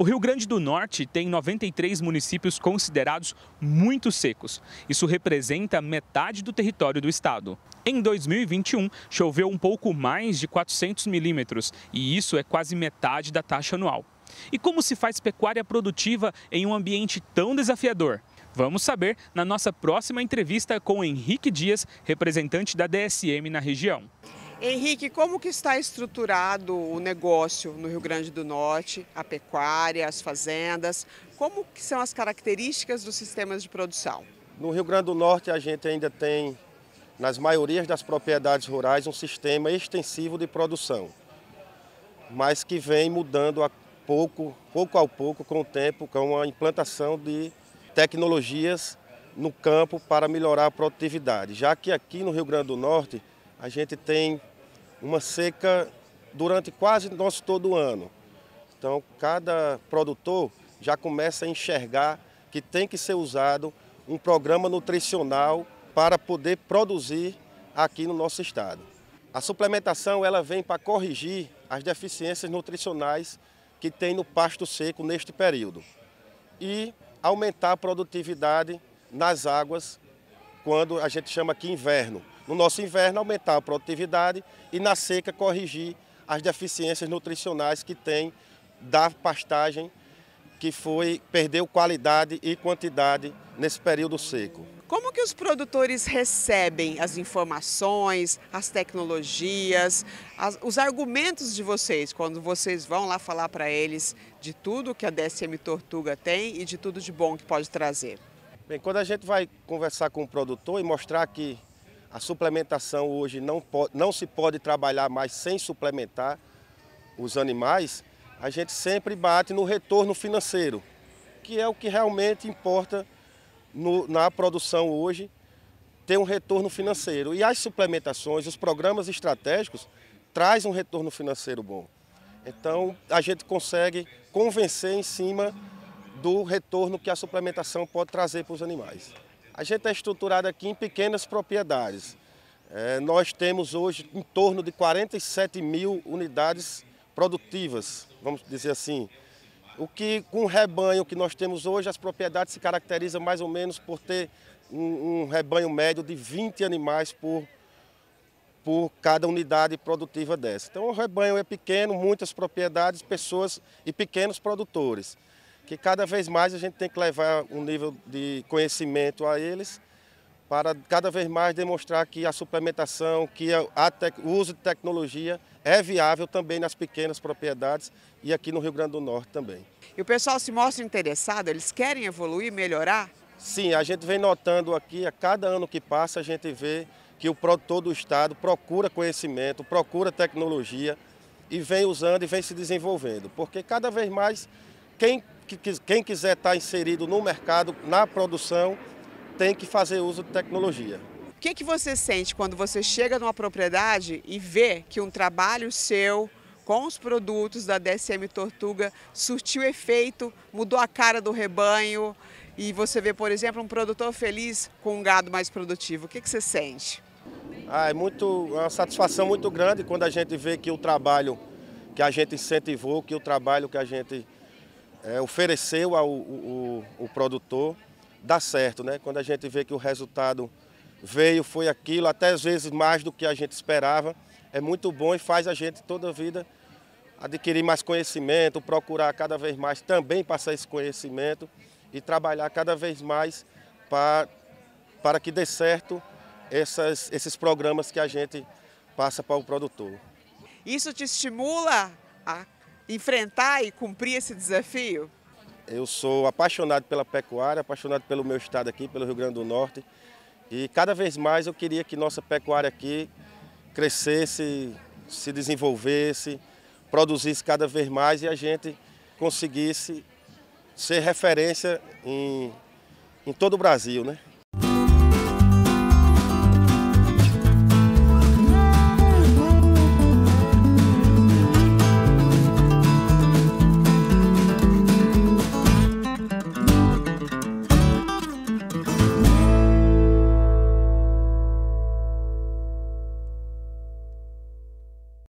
O Rio Grande do Norte tem 93 municípios considerados muito secos. Isso representa metade do território do estado. Em 2021, choveu um pouco mais de 400 milímetros, e isso é quase metade da taxa anual. E como se faz pecuária produtiva em um ambiente tão desafiador? Vamos saber na nossa próxima entrevista com Henrique Dias, representante da DSM na região. Henrique, como que está estruturado o negócio no Rio Grande do Norte, a pecuária, as fazendas? Como que são as características dos sistemas de produção? No Rio Grande do Norte a gente ainda tem, nas maiorias das propriedades rurais, um sistema extensivo de produção, mas que vem mudando a pouco, pouco a pouco com o tempo, com a implantação de tecnologias no campo para melhorar a produtividade, já que aqui no Rio Grande do Norte a gente tem uma seca durante quase nosso todo o ano. Então, cada produtor já começa a enxergar que tem que ser usado um programa nutricional para poder produzir aqui no nosso estado. A suplementação ela vem para corrigir as deficiências nutricionais que tem no pasto seco neste período e aumentar a produtividade nas águas quando a gente chama aqui inverno. No nosso inverno, aumentar a produtividade e na seca corrigir as deficiências nutricionais que tem da pastagem que foi perdeu qualidade e quantidade nesse período seco. Como que os produtores recebem as informações, as tecnologias, as, os argumentos de vocês quando vocês vão lá falar para eles de tudo que a DSM Tortuga tem e de tudo de bom que pode trazer? Bem, quando a gente vai conversar com o produtor e mostrar que a suplementação hoje não, pode, não se pode trabalhar mais sem suplementar os animais, a gente sempre bate no retorno financeiro, que é o que realmente importa no, na produção hoje, ter um retorno financeiro. E as suplementações, os programas estratégicos, traz um retorno financeiro bom. Então a gente consegue convencer em cima do retorno que a suplementação pode trazer para os animais. A gente é estruturado aqui em pequenas propriedades. É, nós temos hoje em torno de 47 mil unidades produtivas, vamos dizer assim. O que com o rebanho que nós temos hoje, as propriedades se caracterizam mais ou menos por ter um, um rebanho médio de 20 animais por, por cada unidade produtiva dessa. Então o rebanho é pequeno, muitas propriedades, pessoas e pequenos produtores que cada vez mais a gente tem que levar um nível de conhecimento a eles para cada vez mais demonstrar que a suplementação, que o uso de tecnologia é viável também nas pequenas propriedades e aqui no Rio Grande do Norte também. E o pessoal se mostra interessado, eles querem evoluir, melhorar? Sim, a gente vem notando aqui, a cada ano que passa, a gente vê que o produtor do estado procura conhecimento, procura tecnologia e vem usando e vem se desenvolvendo, porque cada vez mais quem que, quem quiser estar tá inserido no mercado, na produção, tem que fazer uso de tecnologia. O que, que você sente quando você chega numa propriedade e vê que um trabalho seu com os produtos da DSM Tortuga surtiu efeito, mudou a cara do rebanho e você vê, por exemplo, um produtor feliz com um gado mais produtivo? O que, que você sente? Ah, é muito, é uma satisfação muito grande quando a gente vê que o trabalho que a gente incentivou, que o trabalho que a gente é, ofereceu ao o, o, produtor dá certo, né? Quando a gente vê que o resultado veio, foi aquilo, até às vezes mais do que a gente esperava, é muito bom e faz a gente toda a vida adquirir mais conhecimento, procurar cada vez mais também passar esse conhecimento e trabalhar cada vez mais para, para que dê certo essas, esses programas que a gente passa para o produtor. Isso te estimula a enfrentar e cumprir esse desafio? Eu sou apaixonado pela pecuária, apaixonado pelo meu estado aqui, pelo Rio Grande do Norte. E cada vez mais eu queria que nossa pecuária aqui crescesse, se desenvolvesse, produzisse cada vez mais e a gente conseguisse ser referência em, em todo o Brasil, né?